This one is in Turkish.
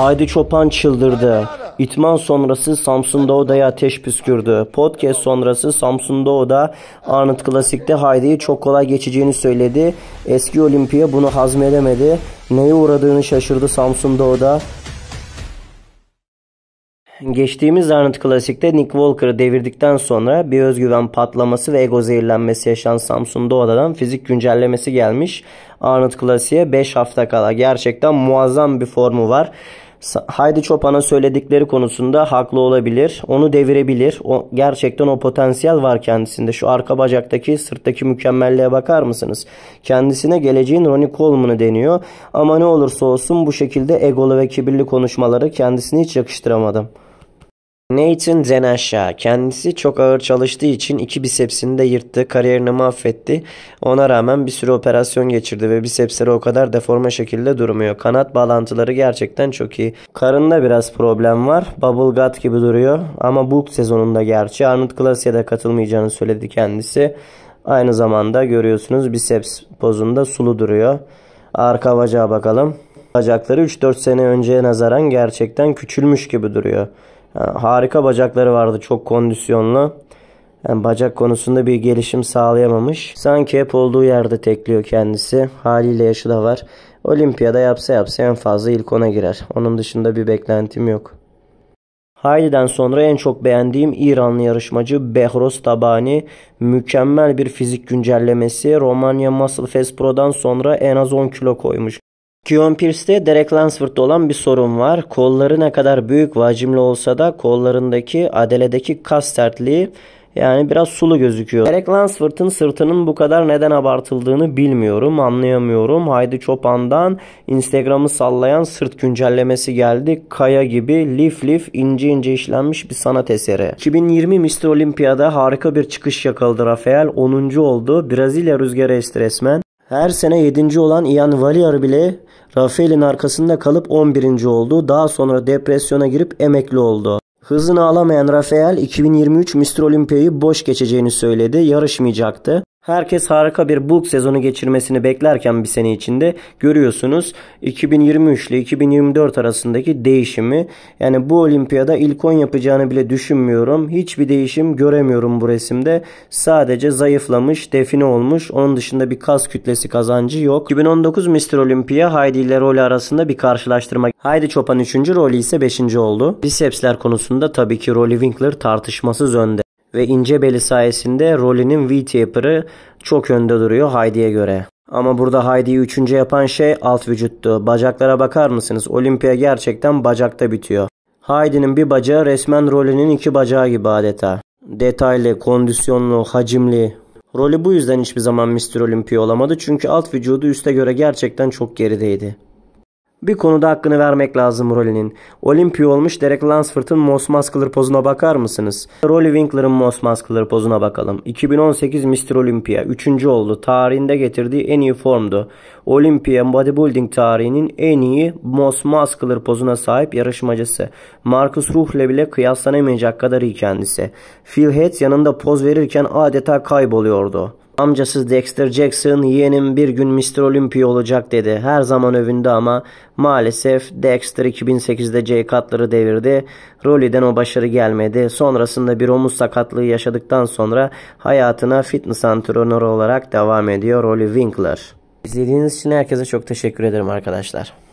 Haydi Çopan çıldırdı. İtman sonrası Samsun'da odaya ateş püskürdü. Podcast sonrası Samsun'da oda Arnold Klasik'te Haydi'yi çok kolay geçeceğini söyledi. Eski Olimpiya bunu hazmedemedi. Neye uğradığını şaşırdı Samsun'da oda. Geçtiğimiz Arnold Klasik'te Nick Walker'ı devirdikten sonra bir özgüven patlaması ve ego zehirlenmesi yaşayan Samsun Doğa'dan fizik güncellemesi gelmiş. Arnold Klasik'e 5 hafta kala gerçekten muazzam bir formu var. Haydi Çopan'ın söyledikleri konusunda haklı olabilir. Onu devirebilir. O, gerçekten o potansiyel var kendisinde. Şu arka bacaktaki sırttaki mükemmelliğe bakar mısınız? Kendisine geleceğin Ronnie Coleman'ı deniyor. Ama ne olursa olsun bu şekilde egolu ve kibirli konuşmaları kendisini hiç yakıştıramadım. Nathan Zen Kendisi çok ağır çalıştığı için iki bisepsini de yırttı. Kariyerini mahvetti. Ona rağmen bir sürü operasyon geçirdi ve bisepsleri o kadar deforme şekilde durmuyor. Kanat bağlantıları gerçekten çok iyi. Karında biraz problem var. Bubble Gut gibi duruyor. Ama bu sezonunda gerçi Arnold Classic'e de katılmayacağını söyledi kendisi. Aynı zamanda görüyorsunuz biceps pozunda sulu duruyor. Arka bacağa bakalım. Bacakları 3-4 sene önceye nazaran gerçekten küçülmüş gibi duruyor harika bacakları vardı çok kondisyonlu. Yani bacak konusunda bir gelişim sağlayamamış. Sanki hep olduğu yerde tekliyor kendisi. Haliyle yaşı da var. Olimpiyada yapsa yapsa en fazla ilk ona girer. Onun dışında bir beklentim yok. Hayli'den sonra en çok beğendiğim İranlı yarışmacı Behros Tabani mükemmel bir fizik güncellemesi Romanya Muscle Fest Pro'dan sonra en az 10 kilo koymuş. Keon Pierce'de Derek Lansford'da olan bir sorun var. Kolları ne kadar büyük vacimli olsa da kollarındaki adeledeki kas sertliği yani biraz sulu gözüküyor. Derek Lansford'ın sırtının bu kadar neden abartıldığını bilmiyorum, anlayamıyorum. Haydi Çopan'dan Instagram'ı sallayan sırt güncellemesi geldi. Kaya gibi lif lif ince ince işlenmiş bir sanat eseri. 2020 Mr. Olympia'da harika bir çıkış yakaladı Rafael. 10. oldu. Brezilya rüzgarı estresmen. Her sene 7. olan Ian Valier bile Rafael'in arkasında kalıp 11. oldu. Daha sonra depresyona girip emekli oldu. Hızını alamayan Rafael 2023 Mr. Olympia'yı boş geçeceğini söyledi, yarışmayacaktı. Herkes harika bir bulk sezonu geçirmesini beklerken bir sene içinde görüyorsunuz 2023 ile 2024 arasındaki değişimi. Yani bu olimpiyada ilk 10 yapacağını bile düşünmüyorum. Hiçbir değişim göremiyorum bu resimde. Sadece zayıflamış, define olmuş. Onun dışında bir kas kütlesi kazancı yok. 2019 Mr. Olympia Heidi ile Rolly arasında bir karşılaştırma. Heidi Chopin 3. rolü ise 5. oldu. Bisepsler konusunda tabii ki Rolly Winkler tartışmasız önde ve ince beli sayesinde Rolin'in V-taper'ı çok önde duruyor Heidi'ye göre. Ama burada Heidi'yi üçüncü yapan şey alt vücuttu. Bacaklara bakar mısınız? Olimpiya gerçekten bacakta bitiyor. Heidi'nin bir bacağı resmen Rolin'in iki bacağı gibi adeta. Detaylı, kondisyonlu, hacimli. Rolly bu yüzden hiçbir zaman Mr. Olympia olamadı çünkü alt vücudu üste göre gerçekten çok gerideydi. Bir konuda hakkını vermek lazım Rollin'in. Olimpiyo olmuş Derek Lansford'ın Moss Muscular pozuna bakar mısınız? Rolly Winkler'ın Moss Muscular pozuna bakalım. 2018 Mr. Olympia 3. oldu. Tarihinde getirdiği en iyi formdu. Olympia Bodybuilding tarihinin en iyi Moss Muscular pozuna sahip yarışmacısı. Marcus Ruh'le bile kıyaslanamayacak kadar iyi kendisi. Phil Heath yanında poz verirken adeta kayboluyordu. Amcası Dexter Jackson yeğenim bir gün Mr. Olympia olacak dedi. Her zaman övündü ama maalesef Dexter 2008'de J katları devirdi. Rolly'den o başarı gelmedi. Sonrasında bir omuz sakatlığı yaşadıktan sonra hayatına fitness antrenörü olarak devam ediyor Rolly Winkler. İzlediğiniz için herkese çok teşekkür ederim arkadaşlar.